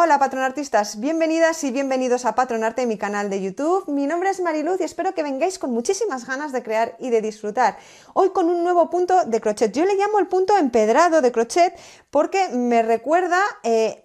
Hola patronartistas, bienvenidas y bienvenidos a Patronarte, mi canal de YouTube. Mi nombre es Mariluz y espero que vengáis con muchísimas ganas de crear y de disfrutar. Hoy con un nuevo punto de crochet. Yo le llamo el punto empedrado de crochet porque me recuerda eh,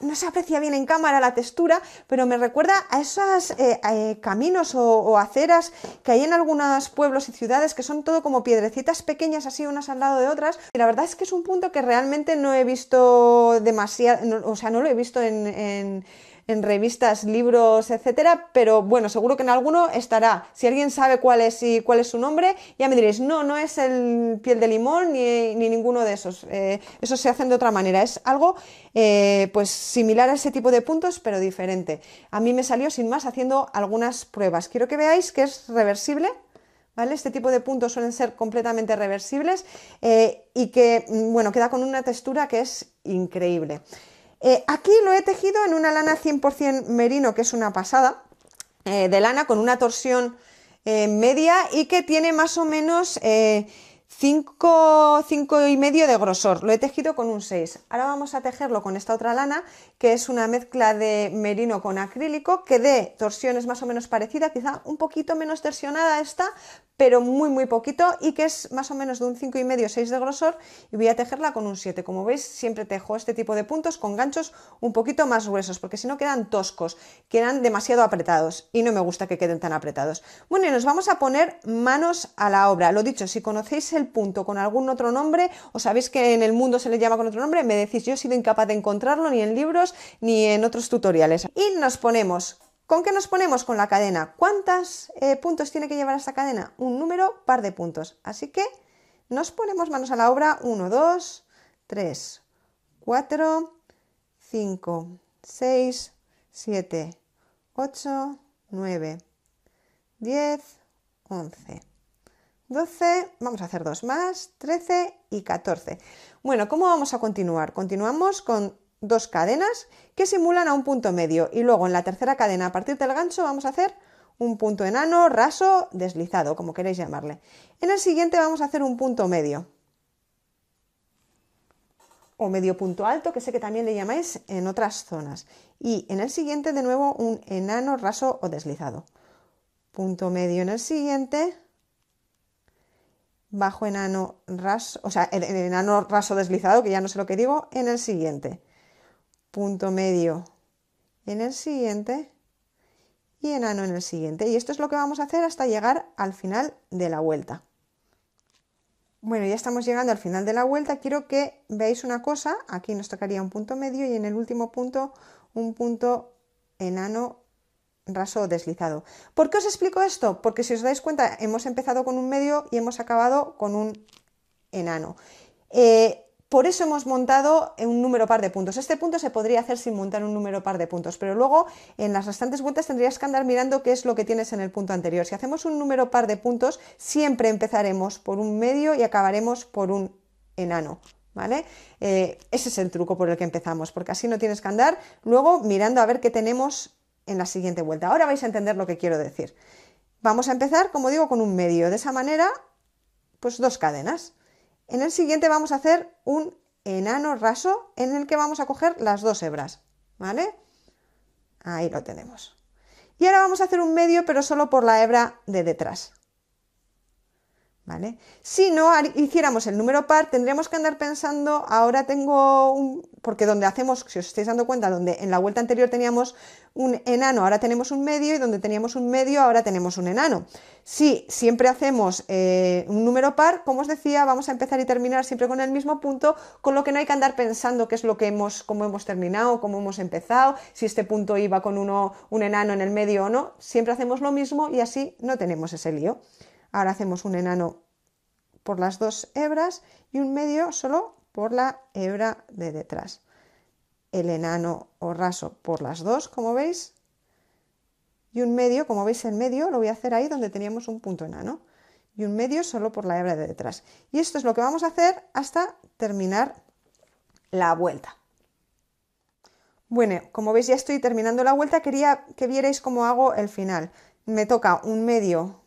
no se aprecia bien en cámara la textura, pero me recuerda a esos eh, eh, caminos o, aceras que hay en algunos pueblos y ciudades que son todo como piedrecitas pequeñas así unas al lado de otras. Y la verdad es que es un punto que realmente no he visto demasiado, o sea, no lo he visto en en revistas, libros, etcétera, pero bueno, seguro que en alguno estará. Si alguien sabe cuál es y cuál es su nombre, ya me diréis, no, no es el piel de limón ni, ninguno de esos. Eh, esos se hacen de otra manera. Es algo eh, pues similar a ese tipo de puntos, pero diferente. A mí me salió sin más haciendo algunas pruebas. Quiero que veáis que es reversible, ¿Vale? Este tipo de puntos suelen ser completamente reversibles eh, y que, mm, bueno, queda con una textura que es increíble. Eh, aquí lo he tejido en una lana 100% merino, que es una pasada, eh, de lana con una torsión eh, media y que tiene más o menos 5,5 y medio de grosor. Lo he tejido con un 6. Ahora vamos a tejerlo con esta otra lana, que es una mezcla de merino con acrílico, que de torsiones más o menos parecida, quizá un poquito menos torsionada esta, pero muy muy poquito y que es más o menos de un 5,5 6 de grosor y voy a tejerla con un 7. Como veis siempre tejo este tipo de puntos con ganchos un poquito más gruesos porque si no quedan toscos, quedan demasiado apretados y no me gusta que queden tan apretados. Bueno y nos vamos a poner manos a la obra. Lo dicho, si conocéis el punto con algún otro nombre o sabéis que en el mundo se le llama con otro nombre, me decís yo he sido incapaz de encontrarlo ni en libros ni en otros tutoriales. Y nos ponemos ¿Con qué nos ponemos? Con la cadena. ¿Cuántos eh, puntos tiene que llevar esta cadena? Un número par de puntos. Así que nos ponemos manos a la obra. 1, 2, 3, 4, 5, 6, 7, 8, 9, 10, 11. 12, vamos a hacer dos más, 13 y 14. Bueno, ¿cómo vamos a continuar? Continuamos con dos cadenas que simulan a un punto medio y luego en la tercera cadena a partir del gancho vamos a hacer un punto enano, raso, deslizado, como queréis llamarle. En el siguiente vamos a hacer un punto medio o medio punto alto, que sé que también le llamáis en otras zonas. Y en el siguiente de nuevo un enano, raso o deslizado. Punto medio en el siguiente, bajo enano raso, o sea, enano raso deslizado, que ya no sé lo que digo, en el siguiente punto medio en el siguiente y enano en el siguiente. Y esto es lo que vamos a hacer hasta llegar al final de la vuelta. Bueno, ya estamos llegando al final de la vuelta. Quiero que veáis una cosa. Aquí nos tocaría un punto medio y en el último punto un punto enano raso deslizado. ¿Por qué os explico esto? Porque si os dais cuenta, hemos empezado con un medio y hemos acabado con un enano. Eh, por eso hemos montado un número par de puntos. Este punto se podría hacer sin montar un número par de puntos, pero luego en las restantes vueltas tendrías que andar mirando qué es lo que tienes en el punto anterior. Si hacemos un número par de puntos, siempre empezaremos por un medio y acabaremos por un enano. ¿Vale? Eh, ese es el truco por el que empezamos, porque así no tienes que andar luego mirando a ver qué tenemos en la siguiente vuelta. Ahora vais a entender lo que quiero decir. Vamos a empezar, como digo, con un medio. De esa manera, pues dos cadenas. En el siguiente vamos a hacer un enano raso en el que vamos a coger las dos hebras, ¿vale? Ahí lo tenemos. Y ahora vamos a hacer un medio, pero solo por la hebra de detrás. Si no hiciéramos el número par, tendríamos que andar pensando, ahora tengo un, porque donde hacemos, si os estáis dando cuenta, donde en la vuelta anterior teníamos un enano, ahora tenemos un medio, y donde teníamos un medio, ahora tenemos un enano. Si siempre hacemos eh, un número par, como os decía, vamos a empezar y terminar siempre con el mismo punto, con lo que no hay que andar pensando qué es lo que hemos, cómo hemos terminado, cómo hemos empezado, si este punto iba con uno, un enano en el medio o no, siempre hacemos lo mismo y así no tenemos ese lío. Ahora hacemos un enano por las dos hebras y un medio solo por la hebra de detrás. El enano o raso por las dos, como veis, y un medio, como veis el medio, lo voy a hacer ahí donde teníamos un punto enano, y un medio solo por la hebra de detrás. Y esto es lo que vamos a hacer hasta terminar la vuelta. Bueno, como veis ya estoy terminando la vuelta, quería que vierais cómo hago el final. Me toca un medio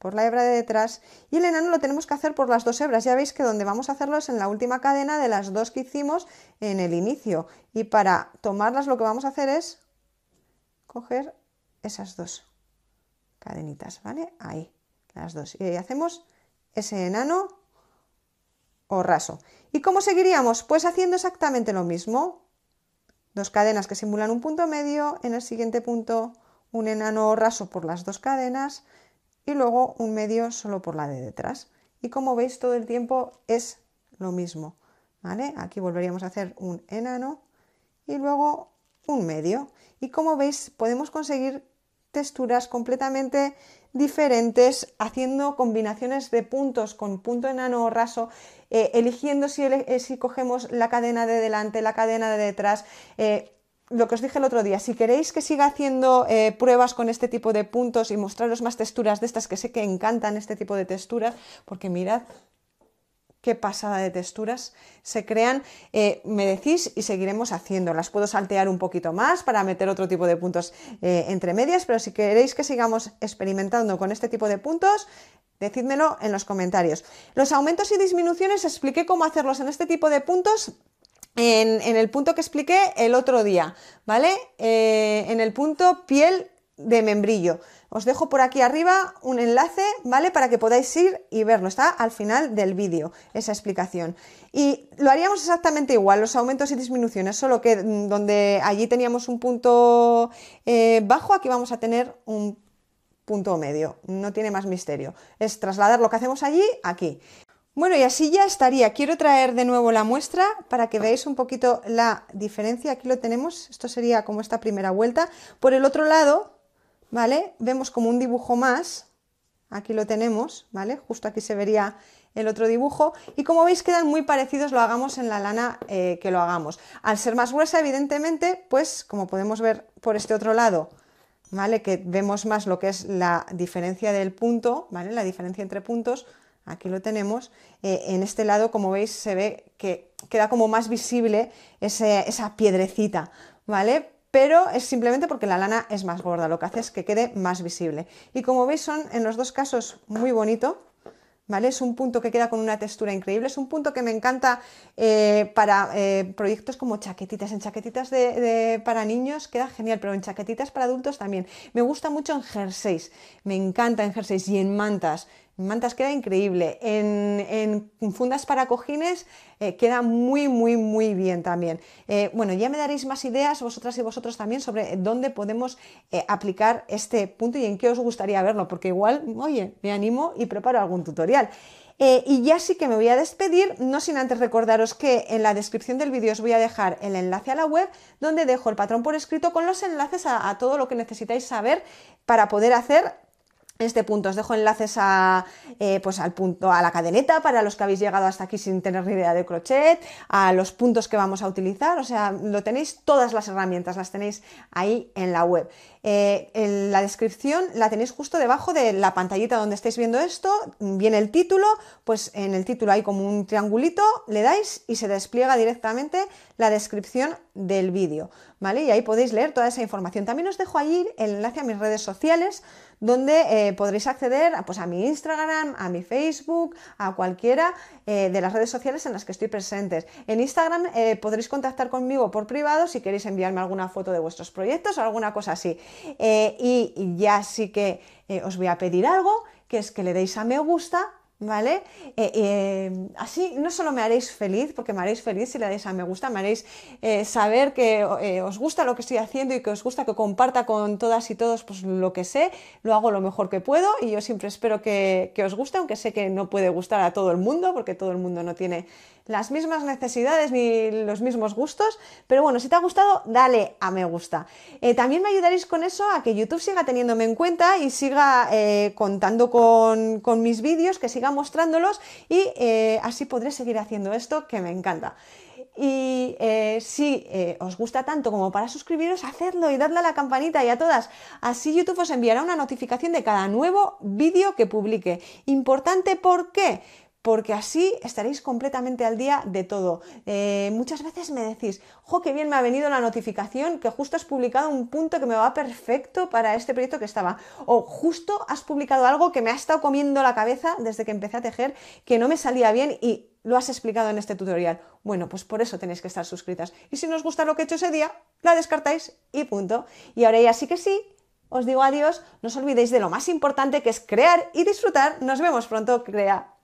por la hebra de detrás y el enano lo tenemos que hacer por las dos hebras. Ya veis que donde vamos a hacerlo es en la última cadena de las dos que hicimos en el inicio y para tomarlas lo que vamos a hacer es coger esas dos cadenitas, ¿vale? Ahí, las dos. Y ahí hacemos ese enano o raso. ¿Y cómo seguiríamos? Pues haciendo exactamente lo mismo. Dos cadenas que simulan un punto medio, en el siguiente punto un enano o raso por las dos cadenas, y luego un medio solo por la de detrás. Y como veis, todo el tiempo es lo mismo. ¿vale? Aquí volveríamos a hacer un enano y luego un medio. Y como veis, podemos conseguir texturas completamente diferentes, haciendo combinaciones de puntos con punto enano o raso, eh, eligiendo si, eh, si, cogemos la cadena de delante, la cadena de detrás, eh, lo que os dije el otro día, si queréis que siga haciendo eh, pruebas con este tipo de puntos y mostraros más texturas de estas, que sé que encantan este tipo de texturas, porque mirad qué pasada de texturas se crean, eh, me decís y seguiremos haciendo. Las puedo saltear un poquito más para meter otro tipo de puntos eh, entre medias, pero si queréis que sigamos experimentando con este tipo de puntos, decídmelo en los comentarios. Los aumentos y disminuciones, expliqué cómo hacerlos en este tipo de puntos en, el punto que expliqué el otro día, ¿vale? Eh, en el punto piel de membrillo. Os dejo por aquí arriba un enlace, ¿vale? Para que podáis ir y verlo. Está al final del vídeo esa explicación. Y lo haríamos exactamente igual, los aumentos y disminuciones, solo que mm, donde allí teníamos un punto eh, bajo, aquí vamos a tener un punto medio. No tiene más misterio. Es trasladar lo que hacemos allí aquí. Bueno, y así ya estaría. Quiero traer de nuevo la muestra para que veáis un poquito la diferencia. Aquí lo tenemos. Esto sería como esta primera vuelta. Por el otro lado, ¿vale? Vemos como un dibujo más. Aquí lo tenemos, ¿vale? Justo aquí se vería el otro dibujo y como veis quedan muy parecidos lo hagamos en la lana eh, que lo hagamos al ser más gruesa evidentemente pues como podemos ver por este otro lado vale que vemos más lo que es la diferencia del punto vale la diferencia entre puntos Aquí lo tenemos. Eh, en este lado, como veis, se ve que queda como más visible esa piedrecita, ¿vale? Pero es simplemente porque la lana es más gorda, lo que hace es que quede más visible. Y como veis, son en los dos casos muy bonito, ¿Vale? Es un punto que queda con una textura increíble, es un punto que me encanta eh, para eh, proyectos como chaquetitas, en chaquetitas para niños queda genial, pero en chaquetitas para adultos también. Me gusta mucho en jerseys, me encanta en jerseys y en mantas, mantas queda increíble. En, fundas para cojines eh, queda muy, muy, muy bien también. Eh, bueno, ya me daréis más ideas vosotras y vosotros también sobre dónde podemos eh, aplicar este punto y en qué os gustaría verlo, porque igual, oye, me animo y preparo algún tutorial. y ya sí que me voy a despedir, no sin antes recordaros que en la descripción del vídeo os voy a dejar el enlace a la web donde dejo el patrón por escrito con los enlaces a todo lo que necesitáis saber para poder hacer este punto. Os dejo enlaces a, eh, pues al punto, a la cadeneta para los que habéis llegado hasta aquí sin tener ni idea de crochet, a los puntos que vamos a utilizar. O sea, lo tenéis todas las herramientas, las tenéis ahí en la web. Eh, en la descripción la tenéis justo debajo de la pantallita donde estáis viendo esto. Viene el título, pues en el título hay como un triangulito, le dais y se despliega directamente la descripción del vídeo, ¿vale? Y ahí podéis leer toda esa información. También os dejo allí el enlace a mis redes sociales, donde eh, podréis acceder pues, a mi Instagram, a mi Facebook, a cualquiera eh, de las redes sociales en las que estoy presentes. En Instagram eh, podréis contactar conmigo por privado si queréis enviarme alguna foto de vuestros proyectos o alguna cosa así. Y, y, ya sí que os voy a pedir algo, que es que le deis a me gusta ¿Vale? Eh, eh, así no solo me haréis feliz, porque me haréis feliz si le dais a me gusta, me haréis eh, saber que os gusta lo que estoy haciendo y que os gusta que comparta con todas y todos pues, lo que sé, lo hago lo mejor que puedo y yo siempre espero que, que os guste, aunque sé que no puede gustar a todo el mundo, porque todo el mundo no tiene las mismas necesidades ni los mismos gustos, pero bueno, si te ha gustado, dale a me gusta. Eh, también me ayudaréis con eso a que YouTube siga teniéndome en cuenta y siga eh, contando con, mis vídeos, que siga mostrándolos y eh, así podré seguir haciendo esto que me encanta. Y si os gusta tanto como para suscribiros, hacedlo y dadle a la campanita y a todas. Así YouTube os enviará una notificación de cada nuevo vídeo que publique. Importante, ¿por qué? porque así estaréis completamente al día de todo. Eh, muchas veces me decís, jo, qué bien me ha venido la notificación que justo has publicado un punto que me va perfecto para este proyecto que estaba. O justo has publicado algo que me ha estado comiendo la cabeza desde que empecé a tejer, que no me salía bien y lo has explicado en este tutorial. Bueno, pues por eso tenéis que estar suscritas. Y si no os gusta lo que he hecho ese día, la descartáis y punto. Y ahora ya sí que sí, os digo adiós. No os olvidéis de lo más importante que es crear y disfrutar. Nos vemos pronto, crea.